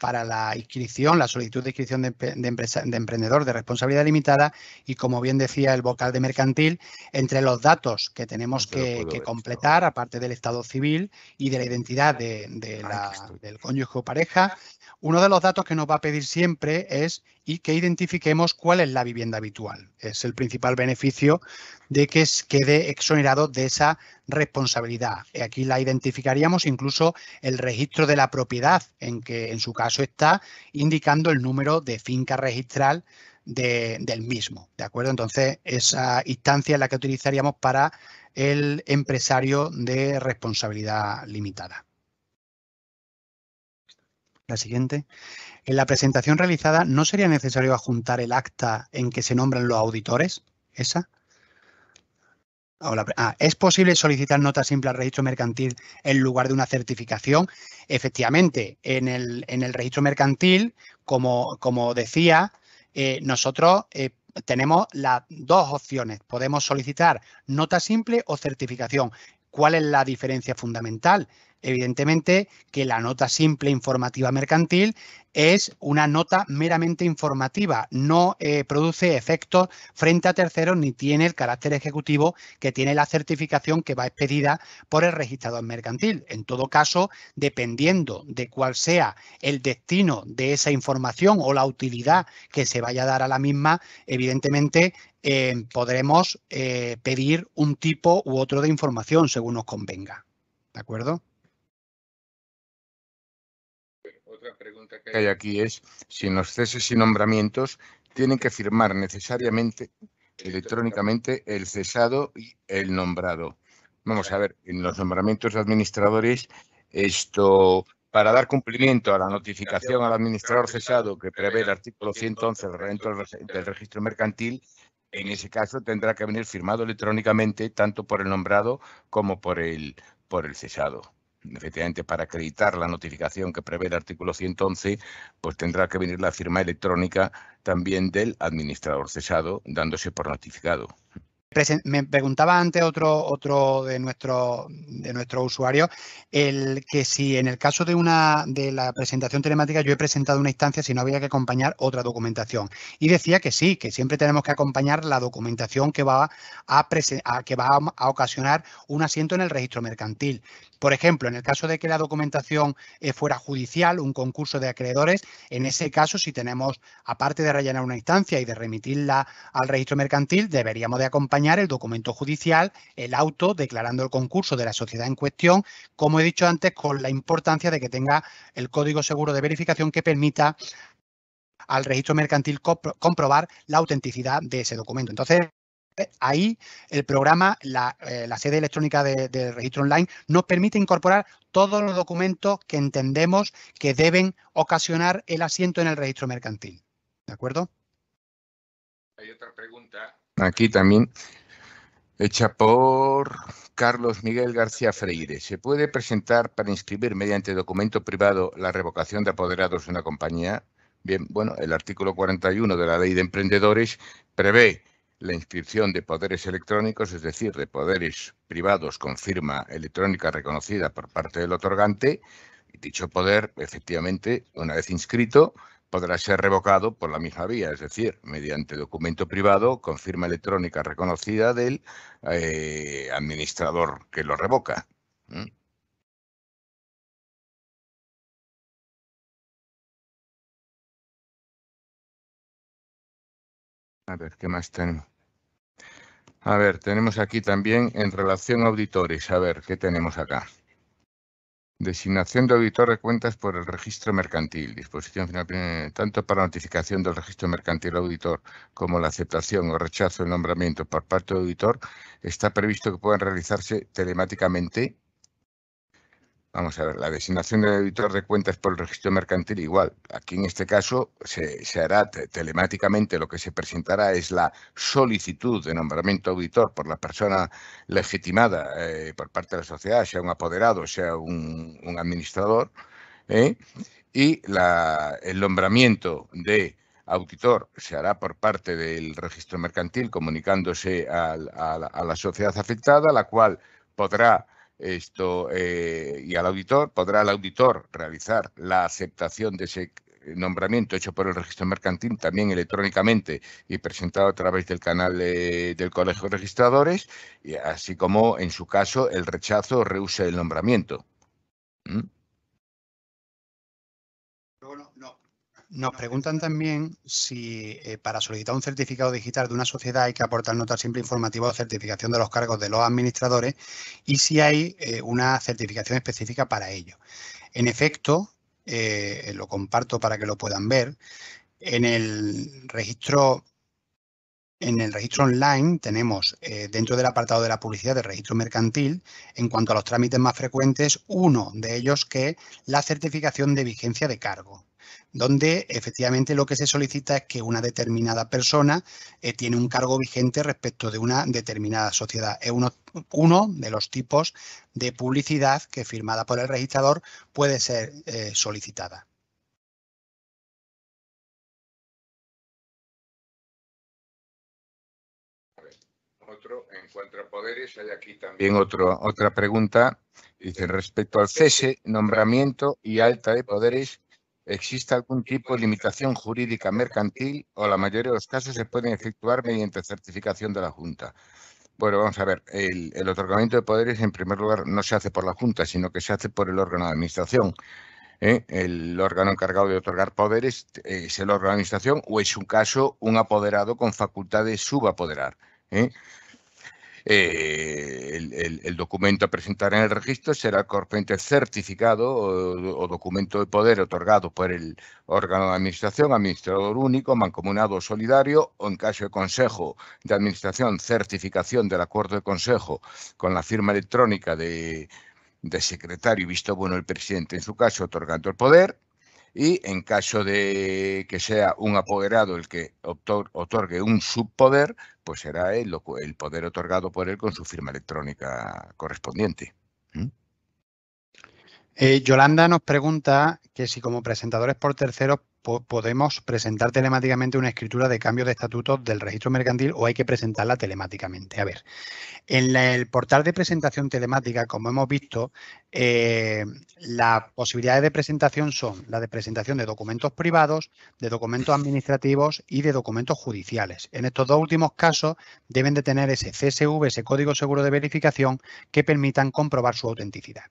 para la inscripción, la solicitud de inscripción de, emprendedor de responsabilidad limitada y, como bien decía el vocal de mercantil, entre los datos que tenemos que, completar, aparte del estado civil y de la identidad del cónyuge o pareja, uno de los datos que nos va a pedir siempre es y que identifiquemos cuál es la vivienda habitual. Es el principal beneficio de que quede exonerado de esa responsabilidad. Aquí la identificaríamos incluso el registro de la propiedad, en que en su caso está indicando el número de finca registral del mismo. ¿De acuerdo? Entonces, esa instancia es la que utilizaríamos para el empresario de responsabilidad limitada. La siguiente. En la presentación realizada, ¿no sería necesario adjuntar el acta en que se nombran los auditores? ¿Esa? Ah, ¿Es posible solicitar nota simple al registro mercantil en lugar de una certificación? Efectivamente, en el, registro mercantil, como, como decía, eh, nosotros eh, tenemos las dos opciones. Podemos solicitar nota simple o certificación. ¿Cuál es la diferencia fundamental? Evidentemente que la nota simple informativa mercantil es una nota meramente informativa, no eh, produce efectos frente a terceros ni tiene el carácter ejecutivo que tiene la certificación que va expedida por el registrador mercantil. En todo caso, dependiendo de cuál sea el destino de esa información o la utilidad que se vaya a dar a la misma, evidentemente eh, podremos eh, pedir un tipo u otro de información según nos convenga. ¿De acuerdo? pregunta que hay aquí es si en los ceses y nombramientos tienen que firmar necesariamente electrónicamente el cesado y el nombrado. Vamos a ver, en los nombramientos administradores, esto para dar cumplimiento a la notificación al administrador cesado que prevé el artículo 111 del registro mercantil, en ese caso tendrá que venir firmado electrónicamente tanto por el nombrado como por el, por el cesado efectivamente, para acreditar la notificación que prevé el artículo 111, pues tendrá que venir la firma electrónica también del administrador cesado, dándose por notificado me preguntaba antes otro, otro de nuestros de nuestros usuarios el que si en el caso de una de la presentación telemática yo he presentado una instancia si no había que acompañar otra documentación. Y decía que sí, que siempre tenemos que acompañar la documentación que va a, que va a ocasionar un asiento en el registro mercantil. Por ejemplo, en el caso de que la documentación eh, fuera judicial, un concurso de acreedores, en ese caso, si tenemos, aparte de rellenar una instancia y de remitirla al registro mercantil, deberíamos de acompañar el documento judicial, el auto declarando el concurso de la sociedad en cuestión, como he dicho antes, con la importancia de que tenga el código seguro de verificación que permita al registro mercantil comprobar la autenticidad de ese documento. Entonces, ahí el programa, la, eh, sede electrónica del de registro online, nos permite incorporar todos los documentos que entendemos que deben ocasionar el asiento en el registro mercantil. ¿De acuerdo? Hay otra pregunta aquí también, hecha por Carlos Miguel García Freire. ¿Se puede presentar para inscribir mediante documento privado la revocación de apoderados de una compañía? Bien, bueno, el artículo 41 de la Ley de Emprendedores prevé la inscripción de poderes electrónicos, es decir, de poderes privados con firma electrónica reconocida por parte del otorgante. Y dicho poder, efectivamente, una vez inscrito, podrá ser revocado por la misma vía, es decir, mediante documento privado con firma electrónica reconocida del eh, administrador que lo revoca. A ver, ¿qué más tenemos? A ver, tenemos aquí también en relación a auditores. A ver, ¿qué tenemos acá? Designación de auditor de cuentas por el registro mercantil. Disposición final. Tanto para notificación del registro mercantil auditor como la aceptación o rechazo del nombramiento por parte del auditor, está previsto que puedan realizarse telemáticamente Vamos a ver, la designación del auditor de cuentas por el registro mercantil igual. Aquí en este caso se, hará telemáticamente, lo que se presentará es la solicitud de nombramiento auditor por la persona legitimada eh, por parte de la sociedad, sea un apoderado, sea un, administrador, ¿eh? y el nombramiento de auditor se hará por parte del registro mercantil comunicándose a la sociedad afectada, la cual podrá esto eh, y al auditor, podrá el auditor realizar la aceptación de ese nombramiento hecho por el registro mercantil también electrónicamente y presentado a través del canal eh, del Colegio de Registradores, y así como en su caso el rechazo o el del nombramiento. ¿Mm? Nos preguntan también si eh, para solicitar un certificado digital de una sociedad hay que aportar nota simple informativa o certificación de los cargos de los administradores y si hay eh, una certificación específica para ello. En efecto, eh, lo comparto para que lo puedan ver, en el registro en el registro online tenemos dentro del apartado de la publicidad del registro mercantil, en cuanto a los trámites más frecuentes, uno de ellos que es la certificación de vigencia de cargo donde efectivamente lo que se solicita es que una determinada persona eh, tiene un cargo vigente respecto de una determinada sociedad. Es uno, de los tipos de publicidad que firmada por el registrador puede ser eh, solicitada. Otro a poderes. Hay aquí también otro, otra pregunta. Dice, respecto al cese, nombramiento y alta de poderes, existe algún tipo de limitación jurídica mercantil o la mayoría de los casos se pueden efectuar mediante certificación de la Junta. Bueno, vamos a ver, el, otorgamiento de poderes en primer lugar no se hace por la Junta, sino que se hace por el órgano de administración. ¿eh? El órgano encargado de otorgar poderes eh, es el órgano de administración o, es un caso, un apoderado con facultad de subapoderar. ¿eh? Eh, el, documento a presentar en el registro será correspondiente certificado o, documento de poder otorgado por el órgano de administración, administrador único, mancomunado o solidario, o en caso de consejo de administración, certificación del acuerdo de consejo con la firma electrónica de, de secretario, visto bueno el presidente en su caso, otorgando el poder y en caso de que sea un apoderado el que otorgue un subpoder, pues será el, el poder otorgado por él con su firma electrónica correspondiente. Eh, Yolanda nos pregunta que si como presentadores por terceros podemos presentar telemáticamente una escritura de cambio de estatuto del registro mercantil o hay que presentarla telemáticamente. A ver, en el portal de presentación telemática, como hemos visto, eh, las posibilidades de presentación son la de presentación de documentos privados, de documentos administrativos y de documentos judiciales. En estos dos últimos casos deben de tener ese CSV, ese código seguro de verificación que permitan comprobar su autenticidad.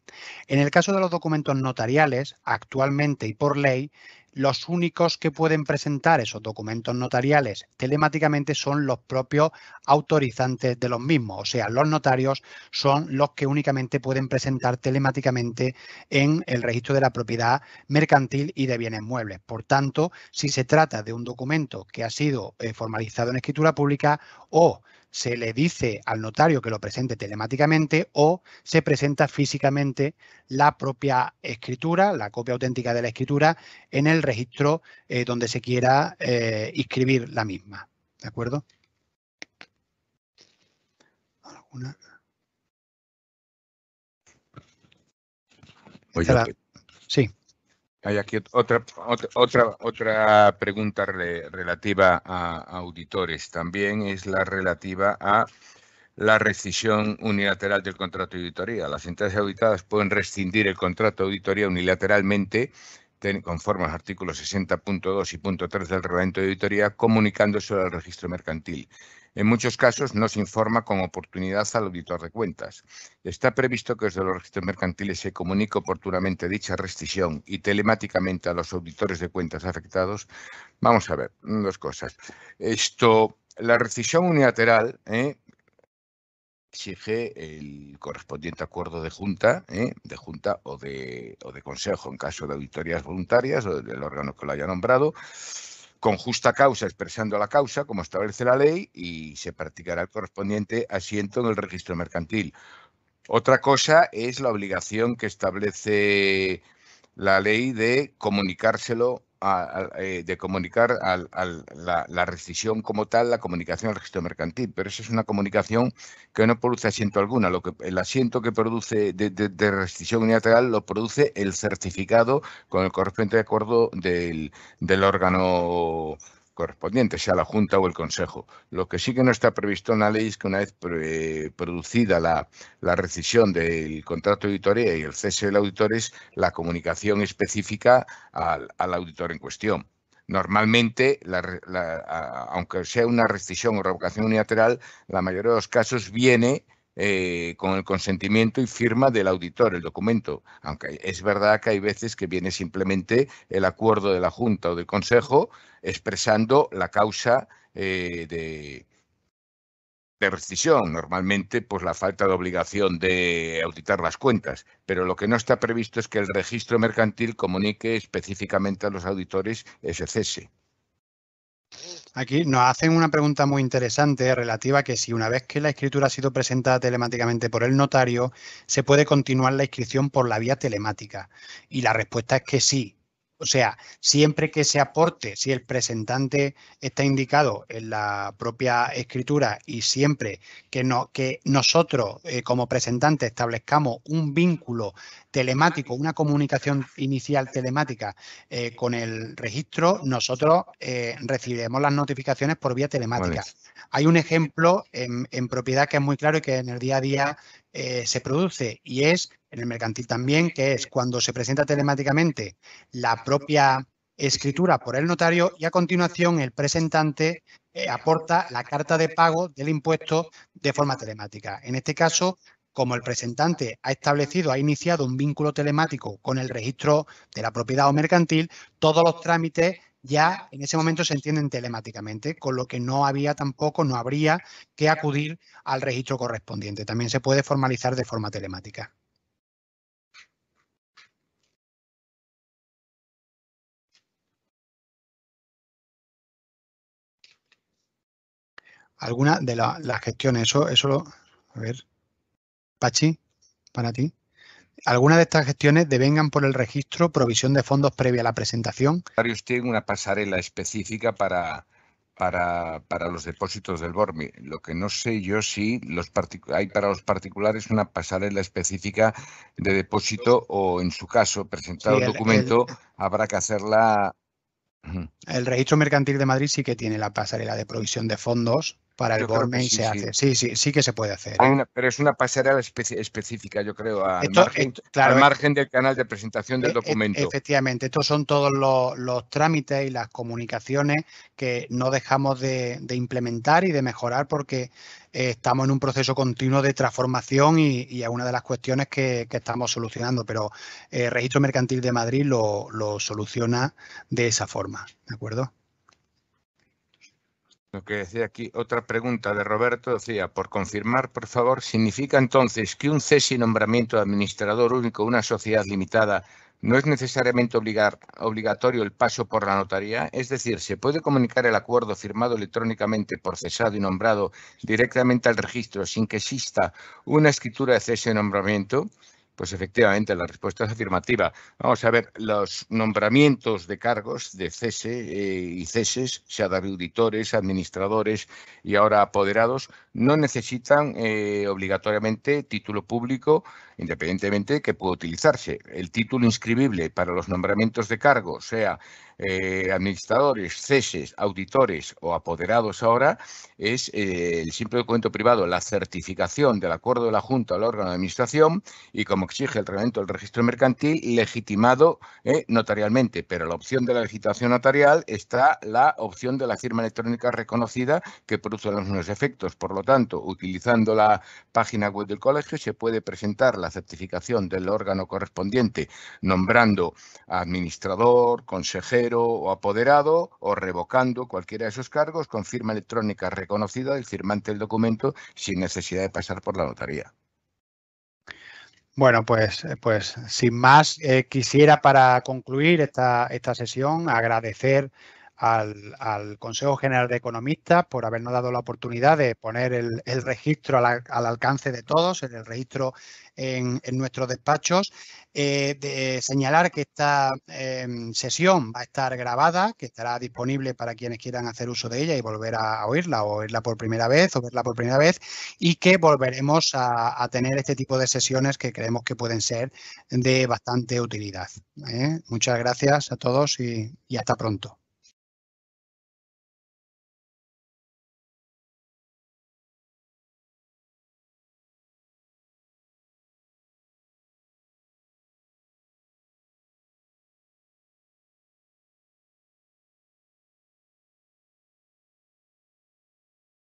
En el caso de los documentos notariales, actualmente y por ley, los únicos que pueden presentar esos documentos notariales telemáticamente son los propios autorizantes de los mismos. O sea, los notarios son los que únicamente pueden presentar telemáticamente en el registro de la propiedad mercantil y de bienes muebles. Por tanto, si se trata de un documento que ha sido eh, formalizado en escritura pública o se le dice al notario que lo presente telemáticamente o se presenta físicamente la propia escritura, la copia auténtica de la escritura, en el registro eh, donde se quiera eh, inscribir la misma. ¿De acuerdo? Pues sí. Hay aquí otra, otra, otra, pregunta relativa a auditores. También es la relativa a la rescisión unilateral del contrato de auditoría. Las entidades auditadas pueden rescindir el contrato de auditoría unilateralmente conforme los artículos 60.2 y punto 3 del reglamento de auditoría, comunicándose al registro mercantil. En muchos casos no se informa con oportunidad al auditor de cuentas. Está previsto que desde los registros mercantiles se comunique oportunamente dicha rescisión y telemáticamente a los auditores de cuentas afectados. Vamos a ver, dos cosas. Esto, la rescisión unilateral, ¿eh? exige el correspondiente acuerdo de junta, ¿eh? de junta o de, de consejo en caso de auditorías voluntarias o del órgano que lo haya nombrado, con justa causa, expresando la causa, como establece la ley, y se practicará el correspondiente asiento en el registro mercantil. Otra cosa es la obligación que establece la ley de comunicárselo eh, de comunicar la, la, rescisión como tal, la comunicación al registro mercantil, pero esa es una comunicación que no produce asiento alguna. Lo que, el asiento que produce de, de, rescisión unilateral lo produce el certificado con el correspondiente acuerdo del, del órgano correspondiente, sea la Junta o el Consejo. Lo que sí que no está previsto en la ley es que una vez eh, producida la, la rescisión del contrato de auditoría y el cese del auditor es la comunicación específica al, auditor en cuestión. Normalmente, aunque sea una rescisión o revocación unilateral, la mayoría de los casos viene eh, con el consentimiento y firma del auditor, el documento. Aunque es verdad que hay veces que viene simplemente el acuerdo de la Junta o del Consejo expresando la causa eh, de, de normalmente pues la falta de obligación de auditar las cuentas, pero lo que no está previsto es que el registro mercantil comunique específicamente a los auditores ese cese. Aquí nos hacen una pregunta muy interesante relativa a que si una vez que la escritura ha sido presentada telemáticamente por el notario, se puede continuar la inscripción por la vía telemática. Y la respuesta es que sí, o sea, siempre que se aporte, si el presentante está indicado en la propia escritura y siempre que, no, que nosotros eh, como presentante establezcamos un vínculo telemático, una comunicación inicial telemática eh, con el registro, nosotros eh, recibiremos las notificaciones por vía telemática. Hay un ejemplo en, en, propiedad que es muy claro y que en el día a día eh, se produce y es en el mercantil también, que es cuando se presenta telemáticamente la propia escritura por el notario y a continuación el presentante eh, aporta la carta de pago del impuesto de forma telemática. En este caso, como el presentante ha establecido, ha iniciado un vínculo telemático con el registro de la propiedad o mercantil, todos los trámites ya en ese momento se entienden telemáticamente, con lo que no había tampoco, no habría que acudir al registro correspondiente. También se puede formalizar de forma telemática. ¿Alguna de las gestiones, eso, eso lo, a ver, Pachi, para ti. Algunas de estas gestiones devengan por el registro, provisión de fondos previa a la presentación. Usted una pasarela específica para, para, para, los depósitos del BORMI. Lo que no sé yo si los hay para los particulares una pasarela específica de depósito o, en su caso, presentado el, documento, habrá que hacerla. El Registro Mercantil de Madrid sí que tiene la pasarela de provisión de fondos para el Borneo sí, se hace. Sí, sí, sí que se puede hacer. ¿eh? pero es una pasarela específica, yo creo, al, eh, eh, margen, del canal de presentación del documento. efectivamente, estos son todos los, trámites y las comunicaciones que no dejamos de, implementar y de mejorar porque estamos en un proceso continuo de transformación y, es una de las cuestiones que, estamos solucionando, pero el Registro Mercantil de Madrid lo soluciona de esa forma, ¿de acuerdo? Lo que decía aquí, otra pregunta de Roberto decía, por confirmar, por favor, ¿significa entonces que un cese y nombramiento de administrador único de una sociedad limitada no es necesariamente obligar, obligatorio el paso por la notaría? Es decir, ¿se puede comunicar el acuerdo firmado electrónicamente por cesado y nombrado directamente al registro sin que exista una escritura de cese y nombramiento? Pues efectivamente, la respuesta es afirmativa. Vamos a ver, los nombramientos de cargos de cese eh, y ceses, sea de auditores, administradores y ahora apoderados, no necesitan eh, obligatoriamente título público, independientemente que pueda utilizarse. El título inscribible para los nombramientos de cargos, sea eh, administradores, ceses, auditores o apoderados ahora, es el simple documento privado, la certificación del acuerdo de la Junta al órgano de administración y como exige el reglamento del registro mercantil, legitimado eh, notarialmente. Pero la opción de la legitimación notarial está la opción de la firma electrónica reconocida que produce los mismos efectos. Por lo tanto, utilizando la página web del colegio se puede presentar la certificación del órgano correspondiente nombrando administrador, consejero o apoderado o revocando cualquiera de esos cargos con firma electrónica reconocida del firmante del documento sin necesidad de pasar por la notaría. Bueno, pues, pues sin más, eh, quisiera para concluir esta, esta sesión agradecer al, Consejo General de Economistas por habernos dado la oportunidad de poner el, registro al, alcance de todos, el registro en, nuestros despachos, eh, de señalar que esta eh, sesión va a estar grabada, que estará disponible para quienes quieran hacer uso de ella y volver a, oírla o oírla por primera vez o verla por primera vez y que volveremos a, tener este tipo de sesiones que creemos que pueden ser de bastante utilidad. ¿eh? Muchas gracias a todos y hasta pronto.